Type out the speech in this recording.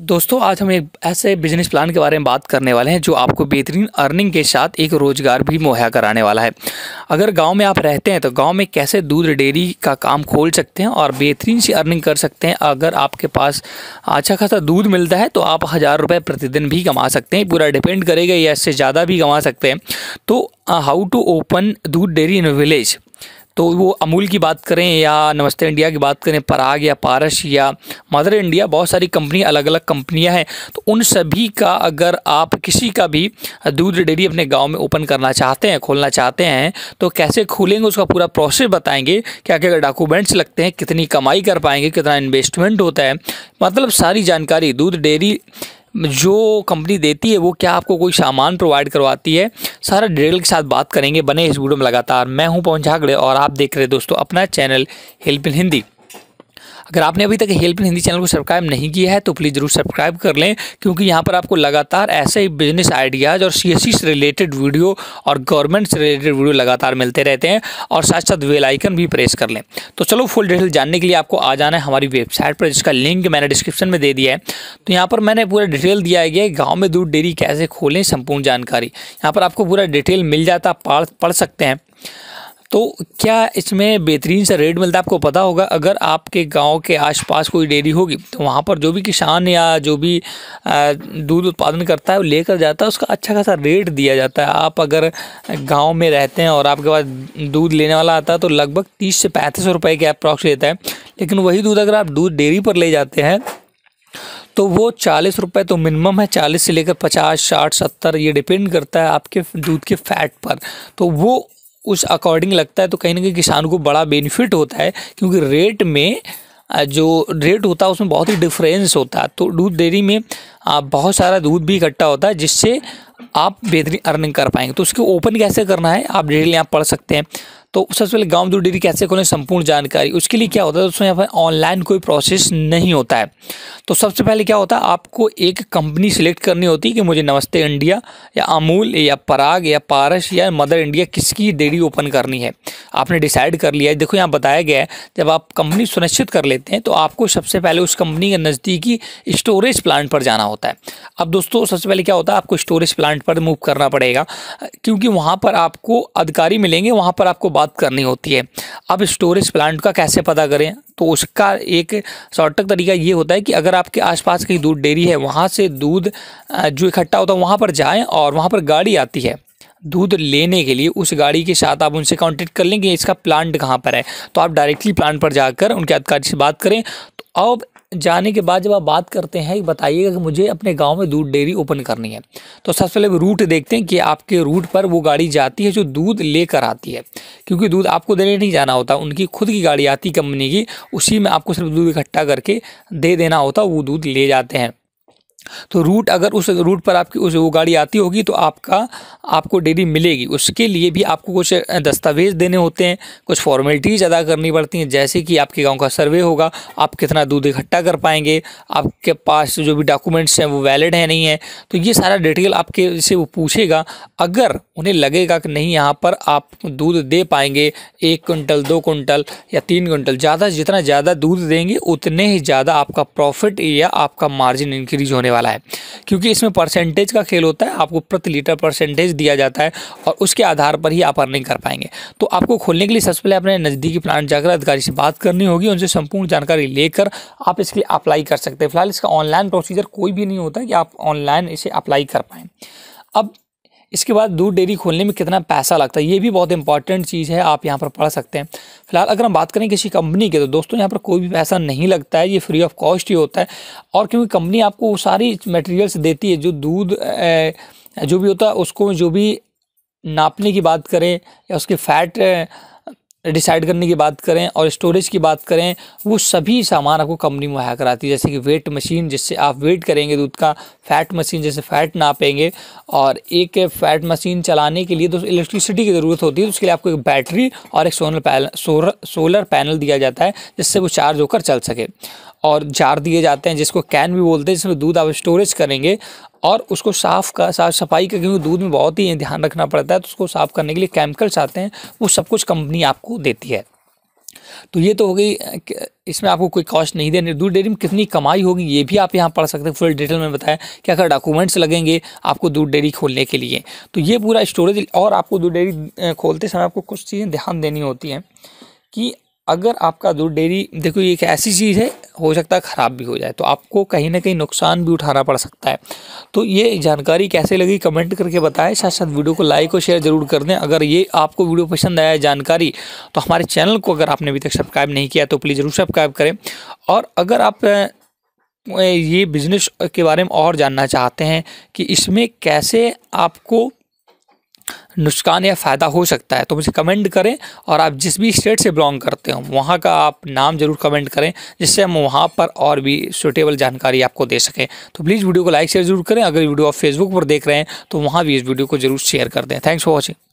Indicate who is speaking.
Speaker 1: दोस्तों आज हम एक ऐसे बिजनेस प्लान के बारे में बात करने वाले हैं जो आपको बेहतरीन अर्निंग के साथ एक रोज़गार भी मुहैया कराने वाला है अगर गांव में आप रहते हैं तो गांव में कैसे दूध डेयरी का काम खोल सकते हैं और बेहतरीन सी अर्निंग कर सकते हैं अगर आपके पास अच्छा खासा दूध मिलता है तो आप हज़ार रुपये प्रतिदिन भी कमा सकते हैं पूरा डिपेंड करेगा या इससे ज़्यादा भी कमा सकते हैं तो how to open doodh dairy in village तो वो अमूल की बात करें या नमस्ते इंडिया की बात करें पराग या पारस या मदर इंडिया बहुत सारी कंपनी अलग अलग कंपनियां हैं तो उन सभी का अगर आप किसी का भी दूध डेयरी अपने गाँव में ओपन करना चाहते हैं खोलना चाहते हैं तो कैसे खोलेंगे उसका पूरा प्रोसेस बताएंगे क्या क्या डॉक्यूमेंट्स लगते हैं कितनी कमाई कर पाएंगे कितना इन्वेस्टमेंट होता है मतलब सारी जानकारी दूध डेयरी जो कंपनी देती है वो क्या आपको कोई सामान प्रोवाइड करवाती है सारा डिटेल के साथ बात करेंगे बने इस वीडियो में लगातार मैं हूं पवन झागड़े और आप देख रहे दोस्तों अपना चैनल हेल्प इन हिंदी अगर आपने अभी तक हेल्प हिंदी चैनल को सब्सक्राइब नहीं किया है तो प्लीज़ ज़रूर सब्सक्राइब कर लें क्योंकि यहाँ पर आपको लगातार ऐसे ही बिजनेस आइडियाज़ और सी से रिलेटेड वीडियो और गवर्नमेंट से रिलेटेड वीडियो लगातार मिलते रहते हैं और साथ साथ वेल आइकन भी प्रेस कर लें तो चलो फुल डिटेल जानने के लिए आपको आ जाना है हमारी वेबसाइट पर जिसका लिंक मैंने डिस्क्रिप्शन में दे दिया है तो यहाँ पर मैंने पूरा डिटेल दिया गया है गाँव में दूध डेयरी कैसे खोलें संपूर्ण जानकारी यहाँ पर आपको पूरा डिटेल मिल जाता पढ़ सकते हैं तो क्या इसमें बेहतरीन सा रेट मिलता है आपको पता होगा अगर आपके गांव के आसपास कोई डेयरी होगी तो वहाँ पर जो भी किसान या जो भी दूध उत्पादन करता है वो लेकर जाता है उसका अच्छा खासा रेट दिया जाता है आप अगर गांव में रहते हैं और आपके पास दूध लेने वाला आता है तो लगभग तीस से पैंतीस रुपये के अप्रॉक्स लेता है लेकिन वही दूध अगर आप दूध डेयरी पर ले जाते हैं तो वो चालीस रुपये तो मिनिमम है चालीस से लेकर पचास साठ सत्तर ये डिपेंड करता है आपके दूध के फैट पर तो वो उस अकॉर्डिंग लगता है तो कहीं ना कहीं किसान को बड़ा बेनिफिट होता है क्योंकि रेट में जो रेट होता है उसमें बहुत ही डिफरेंस होता है तो दूध डेयरी में बहुत सारा दूध भी इकट्ठा होता है जिससे आप बेहतरीन अर्निंग कर पाएंगे तो उसके ओपन कैसे करना है आप डिटेल यहाँ पढ़ सकते हैं तो सबसे पहले गाँव दूध डेयरी कैसे खोलें संपूर्ण जानकारी उसके लिए क्या होता है दोस्तों यहाँ पर ऑनलाइन कोई प्रोसेस नहीं होता है तो सबसे पहले क्या होता है आपको एक कंपनी सिलेक्ट करनी होती है कि मुझे नमस्ते इंडिया या अमूल या पराग या पारस या मदर इंडिया किसकी डेयरी ओपन करनी है आपने डिसाइड कर लिया है देखो यहाँ बताया गया है जब आप कंपनी सुनिश्चित कर लेते हैं तो आपको सबसे पहले उस कंपनी के नज़दीकी स्टोरेज प्लांट पर जाना होता है अब दोस्तों सबसे पहले क्या होता है आपको स्टोरेज प्लांट पर मूव करना पड़ेगा क्योंकि वहाँ पर आपको अधिकारी मिलेंगे वहाँ पर आपको बात करनी होती है अब स्टोरेज प्लांट का कैसे पता करें तो उसका एक शॉर्टक तरीका ये होता है कि अगर आपके आसपास कहीं दूध डेयरी है वहाँ से दूध जो इकट्ठा होता है वहाँ पर जाएं और वहाँ पर गाड़ी आती है दूध लेने के लिए उस गाड़ी के साथ आप उनसे कॉन्टेक्ट कर लेंगे इसका प्लांट कहाँ पर है तो आप डायरेक्टली प्लांट पर जाकर उनके अधिकारी से बात करें तो अब जाने के बाद जब आप बात करते हैं बताइएगा कि मुझे अपने गांव में दूध डेयरी ओपन करनी है तो सबसे पहले रूट देखते हैं कि आपके रूट पर वो गाड़ी जाती है जो दूध लेकर आती है क्योंकि दूध आपको देने नहीं जाना होता उनकी खुद की गाड़ी आती कंपनी की उसी में आपको सिर्फ दूध इकट्ठा करके दे देना होता वो दूध ले जाते हैं तो रूट अगर उस रूट पर आपकी उस वो गाड़ी आती होगी तो आपका आपको डेली मिलेगी उसके लिए भी आपको कुछ दस्तावेज देने होते हैं कुछ फॉर्मेलिटीज़ अदा करनी पड़ती हैं जैसे कि आपके गांव का सर्वे होगा आप कितना दूध इकट्ठा कर पाएंगे आपके पास जो भी डॉक्यूमेंट्स हैं वो वैलिड है नहीं है तो ये सारा डिटेल आपके से वो पूछेगा अगर उन्हें लगेगा कि नहीं यहाँ पर आप दूध दे पाएंगे एक कुंटल दो कुंटल या तीन कुंटल ज़्यादा जितना ज़्यादा दूध देंगे उतने ही ज़्यादा आपका प्रॉफिट या आपका मार्जिन इंक्रीज होने होने वाला है क्योंकि इसमें परसेंटेज का खेल होता है आपको प्रति लीटर परसेंटेज दिया जाता है और उसके आधार पर ही आप अर्निंग कर पाएंगे तो आपको खोलने के लिए सबसे पहले अपने नज़दीकी प्लांट जाकर अधिकारी से बात करनी होगी उनसे संपूर्ण जानकारी लेकर आप इसके लिए अप्लाई कर सकते हैं फिलहाल इसका ऑनलाइन प्रोसीजर कोई भी नहीं होता कि आप ऑनलाइन इसे अप्लाई कर पाएँ अब इसके बाद दूध डेयरी खोलने में कितना पैसा लगता है ये भी बहुत इंपॉर्टेंट चीज़ है आप यहाँ पर पढ़ सकते हैं फिलहाल अगर हम बात करें किसी कंपनी के तो दोस्तों यहाँ पर कोई भी पैसा नहीं लगता है ये फ्री ऑफ कॉस्ट ही होता है और क्योंकि कंपनी आपको वो सारी मटेरियल्स देती है जो दूध जो भी होता है उसको जो भी नापने की बात करें या उसके फैट डिसाइड करने की बात करें और स्टोरेज की बात करें वो सभी सामान आपको कंपनी मुहैया कराती है जैसे कि वेट मशीन जिससे आप वेट करेंगे दूध का फैट मशीन जैसे फैट नापेंगे और एक फैट मशीन चलाने के लिए तो इलेक्ट्रिसिटी की ज़रूरत होती है तो उसके लिए आपको एक बैटरी और एक solar panel solar solar panel दिया जाता है जिससे वो चार्ज होकर चल सके और जार दिए जाते हैं जिसको कैन भी बोलते हैं जिसमें दूध आप स्टोरेज करेंगे और उसको साफ़ का साफ सफाई का क्योंकि दूध में बहुत ही ध्यान रखना पड़ता है तो उसको साफ़ करने के लिए केमिकल्स आते हैं वो सब कुछ कंपनी आपको देती है तो ये तो हो गई इसमें आपको कोई कॉस्ट नहीं देने दूध डेयरी में कितनी कमाई होगी ये भी आप यहाँ पढ़ सकते हैं फुल डिटेल में बताया कि अगर डॉक्यूमेंट्स लगेंगे आपको दूध डेयरी खोलने के लिए तो ये पूरा स्टोरेज और आपको दूध डेयरी खोलते समय आपको कुछ चीज़ें ध्यान देनी होती हैं कि अगर आपका दूध डेयरी देखो ये एक ऐसी चीज़ है हो सकता है ख़राब भी हो जाए तो आपको कहीं ना कहीं नुकसान भी उठाना पड़ सकता है तो ये जानकारी कैसे लगी कमेंट करके बताएं साथ साथ वीडियो को लाइक और शेयर ज़रूर कर दें अगर ये आपको वीडियो पसंद आया जानकारी तो हमारे चैनल को अगर आपने अभी तक सब्सक्राइब नहीं किया तो प्लीज़ ज़रूर सब्सक्राइब करें और अगर आप ये बिज़नेस के बारे में और जानना चाहते हैं कि इसमें कैसे आपको नुकसान या फ़ायदा हो सकता है तो मुझे कमेंट करें और आप जिस भी स्टेट से बिलोंग करते हो वहाँ का आप नाम ज़रूर कमेंट करें जिससे हम वहाँ पर और भी सुटेबल जानकारी आपको दे सकें तो प्लीज़ वीडियो को लाइक शेयर जरूर करें अगर वीडियो आप फेसबुक पर देख रहे हैं तो वहाँ भी इस वीडियो को जरूर शेयर कर दें थैंक्स फॉर वॉचिंग